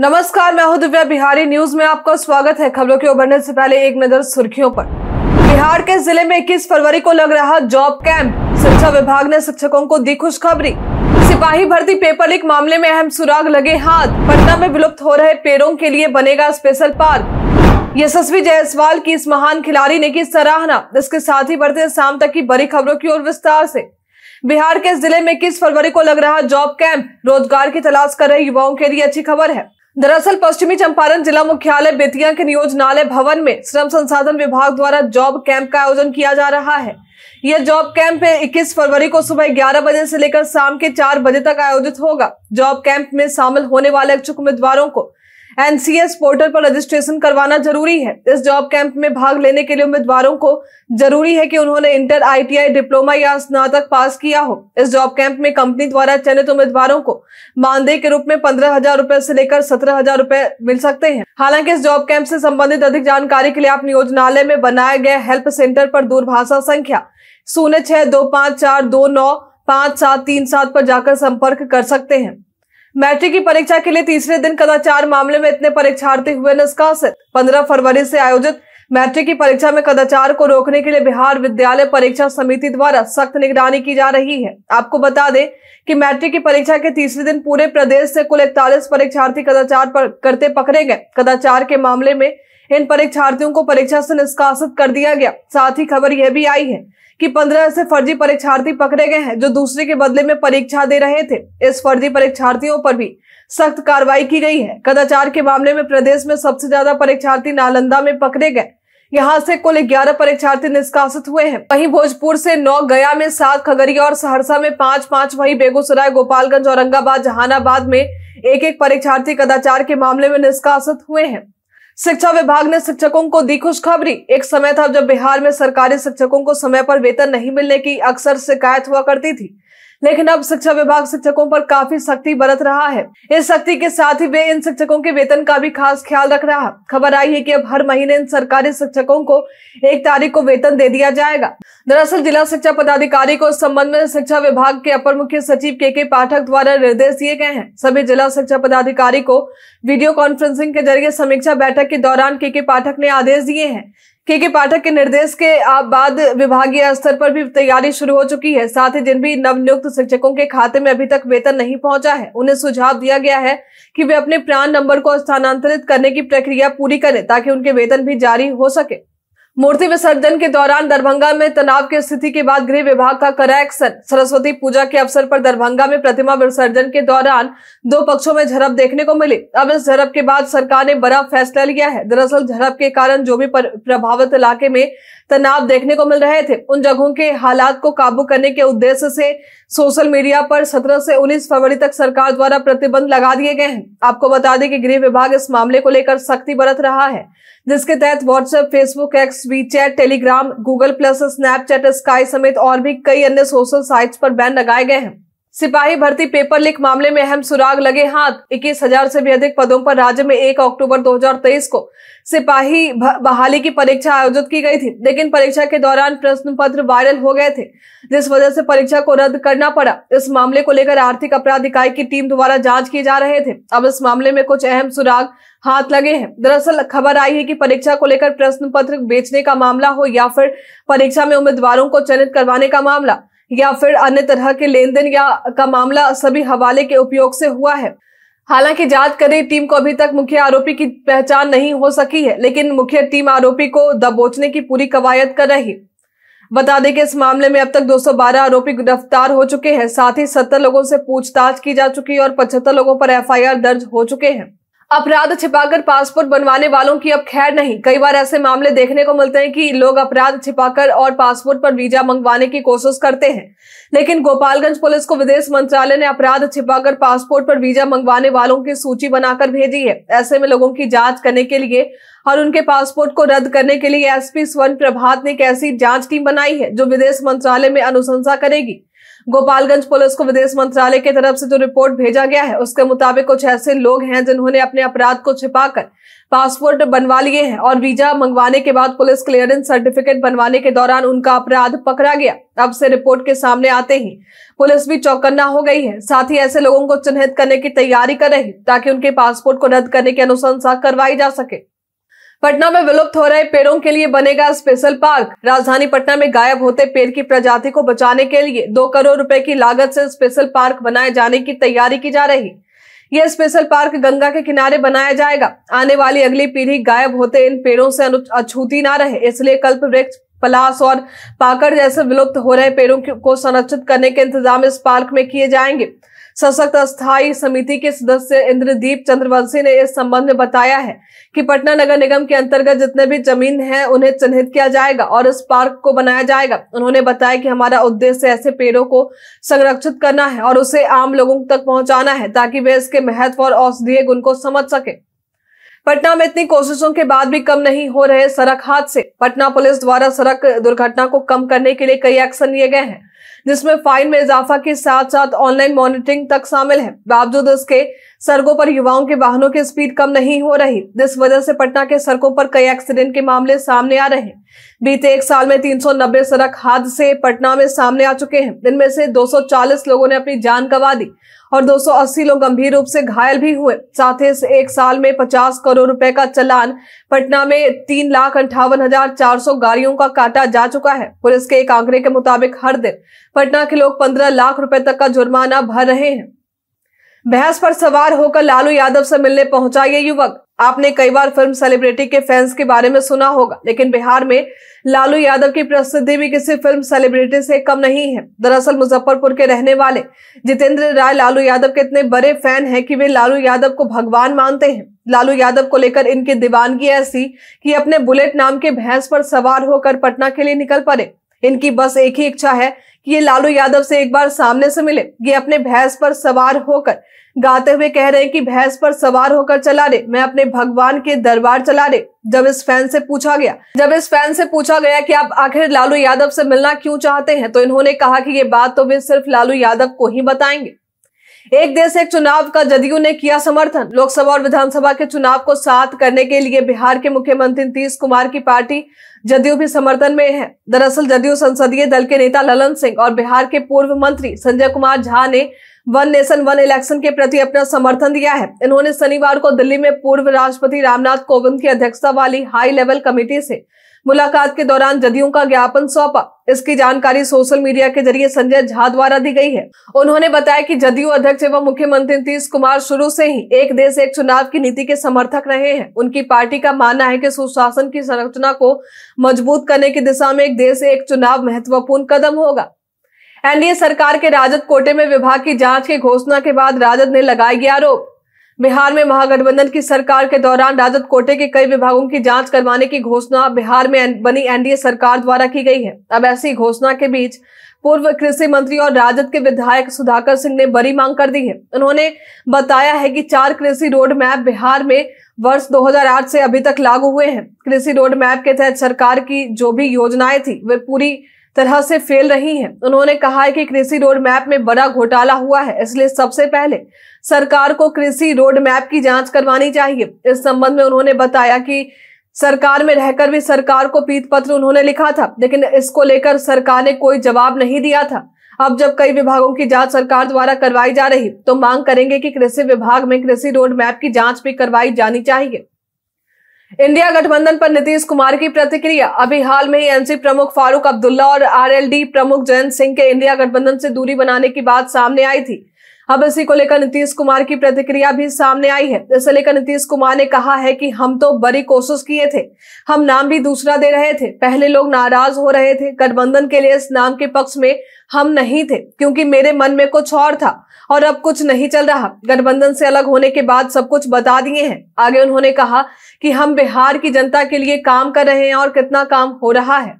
नमस्कार मैं हूं दिव्या बिहारी न्यूज में आपका स्वागत है खबरों के उभरने से पहले एक नजर सुर्खियों पर बिहार के जिले में 21 फरवरी को लग रहा जॉब कैंप शिक्षा विभाग ने शिक्षकों को दी खुशखबरी सिपाही भर्ती पेपर लीक मामले में अहम सुराग लगे हाथ पटना में विलुप्त हो रहे पेड़ों के लिए बनेगा स्पेशल पार्क यशस्वी जायसवाल की इस महान खिलाड़ी ने की सराहना इसके साथ ही बढ़ते शाम तक की बड़ी खबरों की ओर विस्तार से बिहार के जिले में इक्कीस फरवरी को लग रहा जॉब कैंप रोजगार की तलाश कर रहे युवाओं के लिए अच्छी खबर है दरअसल पश्चिमी चंपारण जिला मुख्यालय बेतिया के नियोजनालय भवन में श्रम संसाधन विभाग द्वारा जॉब कैंप का आयोजन किया जा रहा है यह जॉब कैंप 21 फरवरी को सुबह 11 बजे से लेकर शाम के 4 बजे तक आयोजित होगा जॉब कैंप में शामिल होने वाले इच्छुक उम्मीदवारों को एनसीएस पोर्टल पर रजिस्ट्रेशन करवाना जरूरी है इस जॉब कैंप में भाग लेने के लिए उम्मीदवारों को जरूरी है कि उन्होंने इंटर आईटीआई डिप्लोमा या स्नातक पास किया हो इस जॉब कैंप में कंपनी द्वारा चयनित उम्मीदवारों को मानदेय के रूप में पंद्रह हजार रूपए से लेकर सत्रह हजार रूपए मिल सकते हैं हालांकि इस जॉब कैंप से संबंधित अधिक जानकारी के लिए आप नियोजनालय में बनाए गए हेल्प सेंटर पर दूरभाषा संख्या शून्य छह दो पाँच चार दो नौ पाँच सात तीन सात पर जाकर संपर्क कर सकते हैं मैट्रिक की परीक्षा के लिए तीसरे दिन कदाचार मामले में इतने परीक्षार्थी हुए निष्कासित पंद्रह फरवरी से आयोजित मैट्रिक की परीक्षा में कदाचार को रोकने के लिए बिहार विद्यालय परीक्षा समिति द्वारा सख्त निगरानी की जा रही है आपको बता दें कि मैट्रिक की परीक्षा के तीसरे दिन पूरे प्रदेश से कुल इकतालीस परीक्षार्थी कदाचार पर करते पकड़े गए कदाचार के मामले में इन परीक्षार्थियों को परीक्षा से निष्कासित कर दिया गया साथ ही खबर यह भी आई है कि पंद्रह से फर्जी परीक्षार्थी पकड़े गए हैं जो दूसरे के बदले में परीक्षा दे रहे थे इस फर्जी परीक्षार्थियों पर भी सख्त कार्रवाई की गई है कदाचार के मामले में प्रदेश में सबसे ज्यादा परीक्षार्थी नालंदा में पकड़े गए यहाँ से कुल ग्यारह परीक्षार्थी निष्कासित हुए हैं वहीं भोजपुर से नौ गया में सात खगड़िया और सहरसा में पांच पांच वहीं बेगूसराय गोपालगंज औरंगाबाद जहानाबाद में एक एक परीक्षार्थी कदाचार के मामले में निष्कासित हुए हैं शिक्षा विभाग ने शिक्षकों को दी खुशखबरी एक समय था जब बिहार में सरकारी शिक्षकों को समय पर वेतन नहीं मिलने की अक्सर शिकायत हुआ करती थी लेकिन अब शिक्षा विभाग शिक्षकों पर काफी सख्ती बरत रहा है इस सख्ती के साथ ही वे इन शिक्षकों के वेतन का भी खास ख्याल रख रहा खबर आई है कि अब हर महीने इन सरकारी शिक्षकों को एक तारीख को वेतन दे दिया जाएगा दरअसल जिला शिक्षा पदाधिकारी को इस संबंध में शिक्षा विभाग के अपर मुख्य सचिव के के पाठक द्वारा निर्देश दिए गए हैं सभी जिला शिक्षा पदाधिकारी को वीडियो कॉन्फ्रेंसिंग के जरिए समीक्षा बैठक के दौरान के के पाठक ने आदेश दिए हैं के के पाठक के निर्देश के बाद विभागीय स्तर पर भी तैयारी शुरू हो चुकी है साथ ही जिन भी नवनियुक्त शिक्षकों के खाते में अभी तक वेतन नहीं पहुंचा है उन्हें सुझाव दिया गया है कि वे अपने प्राण नंबर को स्थानांतरित करने की प्रक्रिया पूरी करें ताकि उनके वेतन भी जारी हो सके मूर्ति विसर्जन के दौरान दरभंगा में तनाव की स्थिति के बाद गृह विभाग का करा एक्शन सरस्वती पूजा के अवसर पर दरभंगा में प्रतिमा विसर्जन के दौरान दो पक्षों में झड़प देखने को मिली अब इस झड़प के बाद सरकार ने बड़ा फैसला लिया है दरअसल झड़प के कारण जो भी प्रभावित इलाके में तनाव देखने को मिल रहे थे उन जगहों के हालात को काबू करने के उद्देश्य से सोशल मीडिया पर 17 से 19 फरवरी तक सरकार द्वारा प्रतिबंध लगा दिए गए हैं आपको बता दें कि गृह विभाग इस मामले को लेकर सख्ती बरत रहा है जिसके तहत WhatsApp Facebook X WeChat Telegram Google Plus Snapchat Skype समेत और भी कई अन्य सोशल साइट्स पर बैन लगाए गए हैं सिपाही भर्ती पेपर लीक मामले में अहम सुराग लगे हाथ इक्कीस हजार से भी अधिक पदों पर राज्य में 1 अक्टूबर 2023 को सिपाही बहाली की परीक्षा आयोजित की गई थी लेकिन परीक्षा के दौरान प्रश्न पत्र वायरल हो गए थे जिस वजह से परीक्षा को रद्द करना पड़ा इस मामले को लेकर आर्थिक अपराध इकाई की टीम द्वारा जांच किए जा रहे थे अब इस मामले में कुछ अहम सुराग हाथ लगे हैं दरअसल खबर आई है कि परीक्षा को लेकर प्रश्न पत्र बेचने का मामला हो या फिर परीक्षा में उम्मीदवारों को चयनित करवाने का मामला या फिर अन्य तरह के लेन देन या का मामला सभी हवाले के उपयोग से हुआ है हालांकि जांच करें टीम को अभी तक मुख्य आरोपी की पहचान नहीं हो सकी है लेकिन मुख्य टीम आरोपी को दबोचने की पूरी कवायद कर रही बता दें कि इस मामले में अब तक 212 आरोपी गिरफ्तार हो चुके हैं साथ ही सत्तर लोगों से पूछताछ की जा चुकी है और पचहत्तर लोगों पर एफआईआर दर्ज हो चुके हैं अपराध छिपाकर पासपोर्ट बनवाने वालों की अब खैर नहीं कई बार ऐसे मामले देखने को मिलते हैं कि लोग अपराध छिपाकर और पासपोर्ट पर वीजा मंगवाने की कोशिश करते हैं लेकिन गोपालगंज पुलिस को विदेश मंत्रालय ने अपराध छिपाकर पासपोर्ट पर वीजा मंगवाने वालों की सूची बनाकर भेजी है ऐसे में लोगों की जांच करने के लिए और उनके पासपोर्ट को रद्द करने के लिए एसपी स्वर्ण प्रभात ने एक ऐसी जांच टीम बनाई है जो विदेश मंत्रालय में अनुशंसा करेगी गोपालगंज पुलिस को विदेश मंत्रालय की तरफ से जो रिपोर्ट भेजा गया है उसके मुताबिक कुछ ऐसे लोग हैं जिन्होंने अपने अपराध को छिपाकर पासपोर्ट बनवा लिए हैं और वीजा मंगवाने के बाद पुलिस क्लियरेंस सर्टिफिकेट बनवाने के दौरान उनका अपराध पकड़ा गया अब से रिपोर्ट के सामने आते ही पुलिस भी चौकन्ना हो गई है साथ ही ऐसे लोगों को चिन्हित करने की तैयारी कर रही ताकि उनके पासपोर्ट को रद्द करने की अनुशंसा करवाई जा सके पटना में विलुप्त हो रहे पेड़ों के लिए बनेगा स्पेशल पार्क राजधानी पटना में गायब होते पेड़ की प्रजाति को बचाने के लिए दो करोड़ रुपए की लागत से स्पेशल पार्क बनाए जाने की तैयारी की जा रही यह स्पेशल पार्क गंगा के किनारे बनाया जाएगा आने वाली अगली पीढ़ी गायब होते इन पेड़ों से अछूती ना रहे इसलिए कल्प वृक्ष पलास और पाकड़ जैसे विलुप्त हो रहे पेड़ों को संरक्षित करने के इंतजाम इस पार्क में किए जाएंगे सशक्त स्थायी समिति के सदस्य इंद्रदीप चंद्रवंशी ने इस संबंध में बताया है कि पटना नगर निगम के अंतर्गत जितने भी जमीन है उन्हें चिन्हित किया जाएगा और इस पार्क को बनाया जाएगा उन्होंने बताया कि हमारा उद्देश्य ऐसे पेड़ों को संरक्षित करना है और उसे आम लोगों तक पहुंचाना है ताकि वे इसके महत्व और औषधीय गुण को समझ सके पटना में इतनी कोशिशों के बाद भी कम नहीं हो रहे सड़क हादसे पटना पुलिस द्वारा सड़क दुर्घटना को कम करने के लिए कई एक्शन लिए गए हैं जिसमें फाइन में इजाफा के साथ साथ ऑनलाइन मॉनिटरिंग तक शामिल है बावजूद इसके सड़कों पर युवाओं के वाहनों की स्पीड कम नहीं हो रही जिस वजह से पटना के सड़कों पर कई एक्सीडेंट के मामले सामने आ रहे हैं बीते एक साल में 390 सड़क हादसे पटना में सामने आ चुके हैं जिनमें से 240 लोगों ने अपनी जान गंवा दी और 280 लोग गंभीर रूप से घायल भी हुए साथ ही एक साल में 50 करोड़ रुपए का चलान पटना में तीन लाख अंठावन हजार चार सौ गाड़ियों का काटा जा चुका है पुलिस के एक आंकड़े के मुताबिक हर दिन पटना के लोग पंद्रह लाख रुपए तक का जुर्माना भर रहे हैं बहस पर सवार होकर लालू यादव से मिलने पहुंचा ये युवक आपने कई बार फिल्म सेलिब्रिटी के फैंस के बारे में सुना होगा लेकिन बिहार में लालू यादव की प्रसिद्धि भी किसी फिल्म सेलिब्रिटी से कम नहीं है दरअसल मुजफ्फरपुर के रहने वाले जितेंद्र राय लालू यादव के इतने बड़े फैन हैं कि वे लालू यादव को भगवान मानते हैं लालू यादव को लेकर इनकी दीवानगी ऐसी कि अपने बुलेट नाम के भैंस पर सवार होकर पटना के लिए निकल पड़े इनकी बस एक ही इच्छा है कि ये लालू यादव से एक बार सामने से मिले ये अपने भैंस पर सवार होकर गाते हुए कह रहे हैं कि भैंस पर सवार होकर चला रहे मैं अपने भगवान के दरबार चला रहे जब इस फैन से पूछा गया जब इस फैन से पूछा गया कि आप आखिर लालू यादव से मिलना क्यों चाहते हैं तो इन्होंने कहा कि ये बात तो वे सिर्फ लालू यादव को ही बताएंगे एक देश एक चुनाव का जदयू ने किया समर्थन लोकसभा और विधानसभा के चुनाव को साथ करने के लिए बिहार के मुख्यमंत्री नीतीश कुमार की पार्टी जदयू भी समर्थन में है दरअसल जदयू संसदीय दल के नेता ललन सिंह और बिहार के पूर्व मंत्री संजय कुमार झा ने वन नेशन वन इलेक्शन के प्रति अपना समर्थन दिया है इन्होंने शनिवार को दिल्ली में पूर्व राष्ट्रपति रामनाथ कोविंद की अध्यक्षता वाली हाई लेवल कमेटी से मुलाकात के दौरान जदयू का ज्ञापन सौंपा इसकी जानकारी सोशल मीडिया के जरिए संजय झा द्वारा दी गई है उन्होंने बताया कि जदयू अध्यक्ष एवं मुख्यमंत्री नीतीश कुमार शुरू से ही एक देश एक चुनाव की नीति के समर्थक रहे हैं उनकी पार्टी का मानना है कि सुशासन की संरचना को मजबूत करने की दिशा में एक देश एक चुनाव महत्वपूर्ण कदम होगा एनडीए सरकार के राजद कोटे में विभाग की जांच की घोषणा के बाद राजद ने लगाया गया आरोप बिहार में महागठबंधन की सरकार के दौरान राजद कोटे के कई विभागों की जांच करवाने की घोषणा बिहार में बनी एनडीए सरकार द्वारा की गई है अब ऐसी घोषणा के बीच पूर्व कृषि मंत्री और राजद के विधायक सुधाकर सिंह ने बड़ी मांग कर दी है उन्होंने बताया है कि चार कृषि रोड मैप बिहार में वर्ष 2008 से अभी तक लागू हुए हैं कृषि रोड मैप के तहत सरकार की जो भी योजनाएं थी वे पूरी तरह से फेल रही हैं। उन्होंने कहा है कि कृषि रोड मैप में बड़ा घोटाला हुआ है इसलिए सबसे पहले सरकार को कृषि रोड मैप की जांच करवानी चाहिए इस संबंध में उन्होंने बताया कि सरकार में रहकर भी सरकार को पीत पत्र उन्होंने लिखा था लेकिन इसको लेकर सरकार ने कोई जवाब नहीं दिया था अब जब कई विभागों की जांच सरकार द्वारा करवाई जा रही तो मांग करेंगे कि कृषि विभाग में कृषि रोड मैप की जांच भी करवाई जानी चाहिए इंडिया गठबंधन पर नीतीश कुमार की प्रतिक्रिया अभी हाल में ही एनसी प्रमुख फारूक अब्दुल्ला और आरएलडी प्रमुख जयंत सिंह के इंडिया गठबंधन से दूरी बनाने की बात सामने आई थी अब इसी को लेकर नीतीश कुमार की प्रतिक्रिया भी सामने आई है इसे लेकर नीतीश कुमार ने कहा है कि हम तो बड़ी कोशिश किए थे हम नाम भी दूसरा दे रहे थे पहले लोग नाराज हो रहे थे गठबंधन के लिए इस नाम के पक्ष में हम नहीं थे क्योंकि मेरे मन में कुछ और था और अब कुछ नहीं चल रहा गठबंधन से अलग होने के बाद सब कुछ बता दिए हैं आगे उन्होंने कहा कि हम बिहार की जनता के लिए काम कर रहे हैं और कितना काम हो रहा है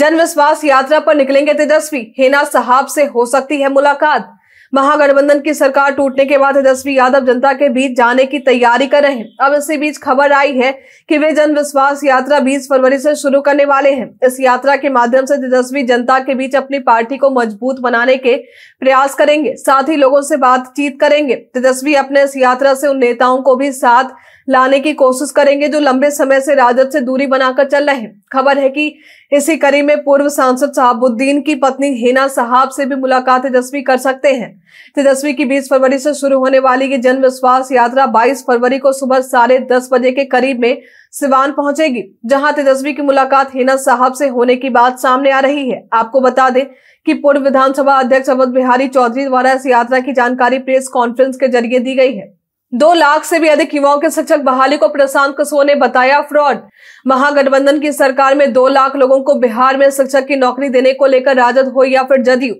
जन विश्वास यात्रा पर निकलेंगे तेजस्वी हेना साहब से हो सकती है मुलाकात महागठबंधन की सरकार टूटने के बाद तेजस्वी यादव जनता के बीच जाने की तैयारी कर रहे हैं अब इसी बीच खबर आई है कि वे जन विश्वास यात्रा 20 फरवरी से शुरू करने वाले हैं इस यात्रा के माध्यम से तेजस्वी जनता के बीच अपनी पार्टी को मजबूत बनाने के प्रयास करेंगे साथ ही लोगों से बातचीत करेंगे तेजस्वी अपने इस यात्रा से उन नेताओं को भी साथ लाने की कोशिश करेंगे जो लंबे समय से राजद से दूरी बनाकर चल रहे हैं खबर है कि इसी कड़ी में पूर्व सांसद साहबुद्दीन की पत्नी हेना साहब से भी मुलाकात तेजस्वी कर सकते हैं तेजस्वी की 20 फरवरी से शुरू होने वाली ये जन विश्वास यात्रा 22 फरवरी को सुबह साढ़े दस बजे के करीब में सिवान पहुंचेगी जहां तेजस्वी की मुलाकात हेना साहब से होने की बात सामने आ रही है आपको बता दें कि पूर्व विधानसभा अध्यक्ष अवध बिहारी चौधरी द्वारा इस यात्रा की जानकारी प्रेस कॉन्फ्रेंस के जरिए दी गई है दो लाख से भी अधिक युवाओं के शिक्षक बहाली को प्रशांत कसो ने बताया फ्रॉड महागठबंधन की सरकार में दो लाख लोगों को बिहार में शिक्षक की नौकरी देने को लेकर राजद हो या फिर जदयू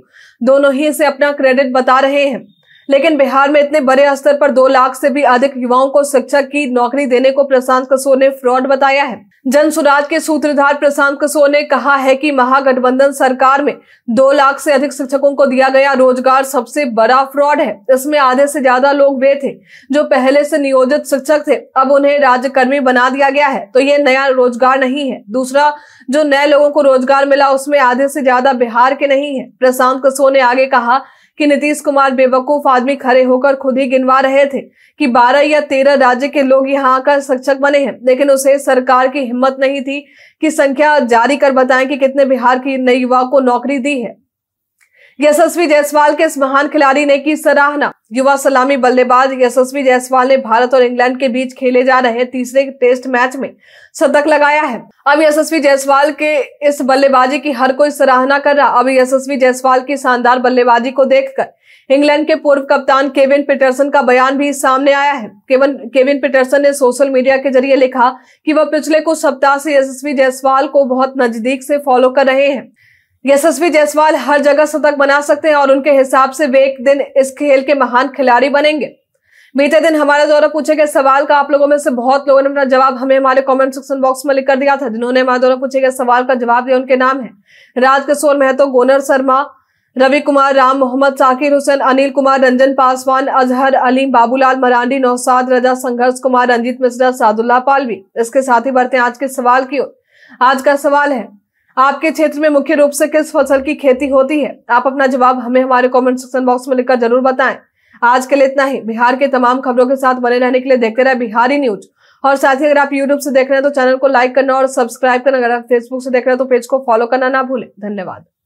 दोनों ही इसे अपना क्रेडिट बता रहे हैं लेकिन बिहार में इतने बड़े स्तर पर दो लाख से भी अधिक युवाओं को शिक्षक की नौकरी देने को प्रशांत कसोर ने फ्रॉड बताया है जन सुराज के सूत्रधार प्रशांत कसोर ने कहा है कि महागठबंधन सरकार में दो लाख से अधिक शिक्षकों को दिया गया रोजगार सबसे बड़ा फ्रॉड है इसमें आधे से ज्यादा लोग वे थे जो पहले से नियोजित शिक्षक थे अब उन्हें राज्यकर्मी बना दिया गया है तो ये नया रोजगार नहीं है दूसरा जो नए लोगों को रोजगार मिला उसमें आधे से ज्यादा बिहार के नहीं है प्रशांत कसोर ने आगे कहा कि नीतीश कुमार बेवकूफ आदमी खड़े होकर खुद ही गिनवा रहे थे कि 12 या 13 राज्य के लोग यहाँ आकर शिक्षक बने हैं लेकिन उसे सरकार की हिम्मत नहीं थी कि संख्या जारी कर बताएं कि कितने बिहार की नई युवा को नौकरी दी है यशस्वी जायसवाल के इस महान खिलाड़ी ने की सराहना युवा सलामी बल्लेबाज यशस्वी जायसवाल ने भारत और इंग्लैंड के बीच खेले जा रहे तीसरे टेस्ट मैच में शतक लगाया है अब यशस्वी जायसवाल के इस बल्लेबाजी की हर कोई सराहना कर रहा अब यशस्वी जायसवाल की शानदार बल्लेबाजी को देखकर इंग्लैंड के पूर्व कप्तान केविन पीटरसन का बयान भी सामने आया है केवन केविन पीटरसन ने सोशल मीडिया के जरिए लिखा कि वह पिछले कुछ सप्ताह से यशस्वी जायसवाल को बहुत नजदीक से फॉलो कर रहे हैं यशस्वी जायसवाल हर जगह शतक बना सकते हैं और उनके हिसाब से वे एक दिन इस खेल के महान खिलाड़ी बनेंगे बीते दिन हमारे द्वारा पूछे गए सवाल का आप लोगों में से बहुत लोगों ने अपना जवाब हमें हमारे कमेंट सेक्शन बॉक्स में लिख कर दिया था जिन्होंने हमारे द्वारा पूछे गए सवाल का जवाब दिया उनके नाम है राजकिशोर महतो गोनर शर्मा रवि कुमार राम मोहम्मद साकिर हुसैन अनिल कुमार रंजन पासवान अजहर अली बाबूलाल मरांडी नौसाद रजा संघर्ष कुमार रंजीत मिश्रा सादुल्ला पालवी इसके साथ ही बढ़ते हैं आज के सवाल की ओर आज का सवाल है आपके क्षेत्र में मुख्य रूप से किस फसल की खेती होती है आप अपना जवाब हमें हमारे कमेंट सेक्शन बॉक्स में लिखकर जरूर बताएं आज के लिए इतना ही बिहार के तमाम खबरों के साथ बने रहने के लिए देखते रहे बिहारी न्यूज और साथ ही अगर आप यूट्यूब से देख रहे हैं तो चैनल को लाइक करना और सब्सक्राइब करना अगर आप फेसबुक से देख रहे हैं तो पेज को फॉलो करना ना भूलें धन्यवाद